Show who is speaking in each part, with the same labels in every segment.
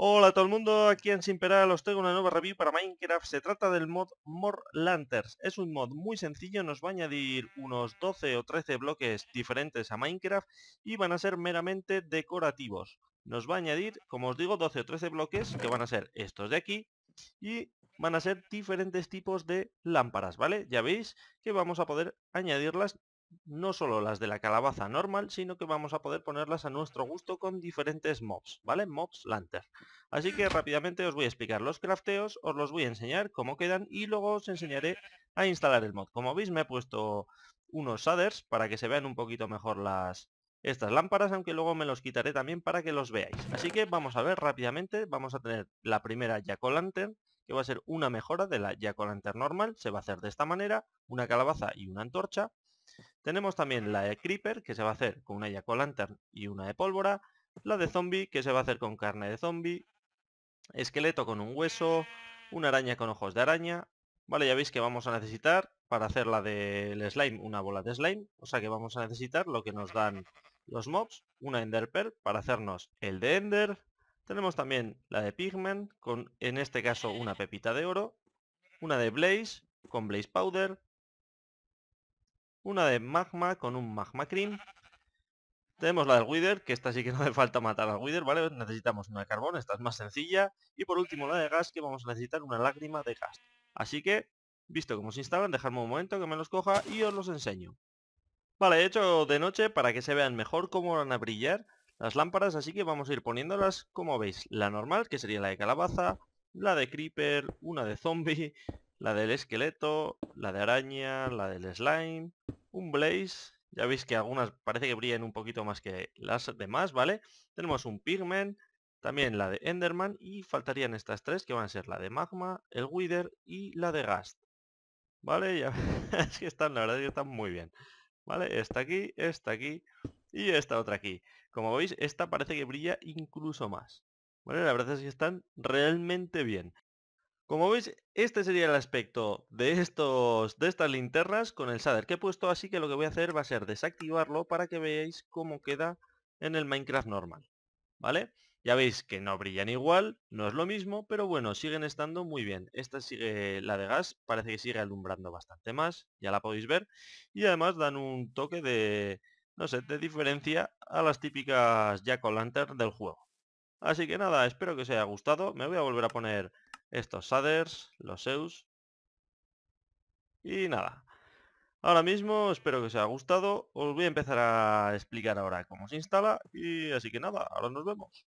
Speaker 1: Hola a todo el mundo, aquí en Simperal os traigo una nueva review para Minecraft. Se trata del mod More Lanterns. Es un mod muy sencillo, nos va a añadir unos 12 o 13 bloques diferentes a Minecraft y van a ser meramente decorativos. Nos va a añadir, como os digo, 12 o 13 bloques que van a ser estos de aquí y van a ser diferentes tipos de lámparas, ¿vale? Ya veis que vamos a poder añadirlas no solo las de la calabaza normal, sino que vamos a poder ponerlas a nuestro gusto con diferentes mobs, ¿vale? Mobs Lantern. Así que rápidamente os voy a explicar los crafteos, os los voy a enseñar cómo quedan y luego os enseñaré a instalar el mod. Como veis me he puesto unos shaders para que se vean un poquito mejor las estas lámparas, aunque luego me los quitaré también para que los veáis. Así que vamos a ver rápidamente, vamos a tener la primera Jack Lantern, que va a ser una mejora de la Jack Lantern normal, se va a hacer de esta manera, una calabaza y una antorcha, tenemos también la de Creeper, que se va a hacer con una Jack Lantern y una de pólvora. La de Zombie, que se va a hacer con carne de zombie. Esqueleto con un hueso. Una araña con ojos de araña. Vale, ya veis que vamos a necesitar para hacer la del slime una bola de slime. O sea que vamos a necesitar lo que nos dan los mobs. Una Ender Pearl para hacernos el de Ender. Tenemos también la de Pigment, con en este caso una pepita de oro. Una de Blaze, con Blaze Powder. Una de magma con un magma cream. Tenemos la del Wither, que esta sí que no hace falta matar al Wither, ¿vale? Necesitamos una de carbón, esta es más sencilla. Y por último la de gas, que vamos a necesitar una lágrima de gas. Así que, visto cómo se instalan, dejadme un momento que me los coja y os los enseño. Vale, he hecho de noche para que se vean mejor cómo van a brillar las lámparas, así que vamos a ir poniéndolas, como veis, la normal, que sería la de calabaza, la de creeper, una de zombie, la del esqueleto, la de araña, la del slime, un Blaze, ya veis que algunas parece que brillan un poquito más que las demás, ¿vale? Tenemos un Pigment, también la de Enderman y faltarían estas tres que van a ser la de Magma, el Wither y la de Gast. ¿Vale? Ya es que están, la verdad es que están muy bien. ¿Vale? Esta aquí, esta aquí y esta otra aquí. Como veis, esta parece que brilla incluso más. ¿Vale? la verdad es que están realmente bien. Como veis, este sería el aspecto de, estos, de estas linternas con el shader que he puesto, así que lo que voy a hacer va a ser desactivarlo para que veáis cómo queda en el Minecraft normal, ¿vale? Ya veis que no brillan igual, no es lo mismo, pero bueno, siguen estando muy bien. Esta sigue la de gas, parece que sigue alumbrando bastante más, ya la podéis ver, y además dan un toque de, no sé, de diferencia a las típicas Jack-o'-lantern del juego. Así que nada, espero que os haya gustado, me voy a volver a poner estos shaders, los seus. Y nada. Ahora mismo espero que os haya gustado. Os voy a empezar a explicar ahora cómo se instala. Y así que nada, ahora nos vemos.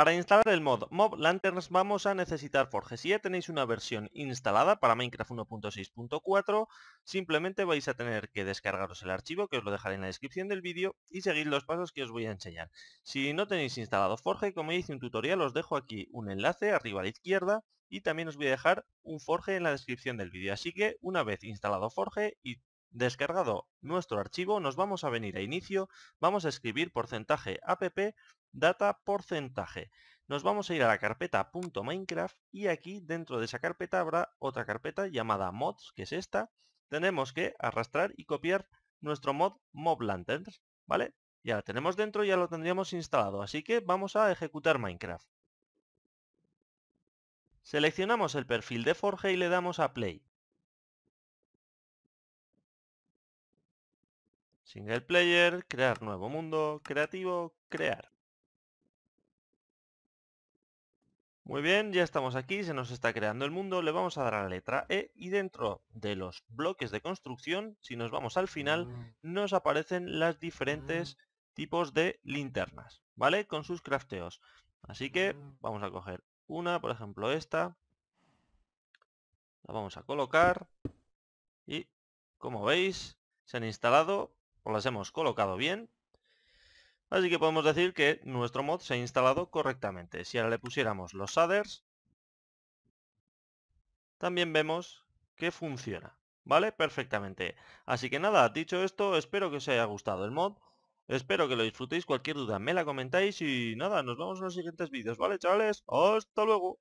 Speaker 1: Para instalar el mod Mob Lanterns vamos a necesitar Forge. Si ya tenéis una versión instalada para Minecraft 1.6.4, simplemente vais a tener que descargaros el archivo, que os lo dejaré en la descripción del vídeo, y seguir los pasos que os voy a enseñar. Si no tenéis instalado Forge, como ya hice un tutorial, os dejo aquí un enlace arriba a la izquierda, y también os voy a dejar un Forge en la descripción del vídeo. Así que una vez instalado Forge y descargado nuestro archivo, nos vamos a venir a inicio, vamos a escribir porcentaje app data porcentaje. Nos vamos a ir a la carpeta .minecraft y aquí dentro de esa carpeta habrá otra carpeta llamada mods, que es esta. Tenemos que arrastrar y copiar nuestro mod mob ¿vale? Ya la tenemos dentro, ya lo tendríamos instalado, así que vamos a ejecutar Minecraft. Seleccionamos el perfil de Forge y le damos a Play. Single Player, Crear Nuevo Mundo, Creativo, Crear. Muy bien, ya estamos aquí, se nos está creando el mundo, le vamos a dar a la letra E y dentro de los bloques de construcción, si nos vamos al final, mm. nos aparecen las diferentes mm. tipos de linternas, ¿vale? Con sus crafteos. Así que mm. vamos a coger una, por ejemplo esta, la vamos a colocar y como veis se han instalado, o las hemos colocado bien, Así que podemos decir que nuestro mod se ha instalado correctamente. Si ahora le pusiéramos los shaders, también vemos que funciona, ¿vale? Perfectamente. Así que nada, dicho esto, espero que os haya gustado el mod. Espero que lo disfrutéis, cualquier duda me la comentáis y nada, nos vemos en los siguientes vídeos, ¿vale chavales? ¡Hasta luego!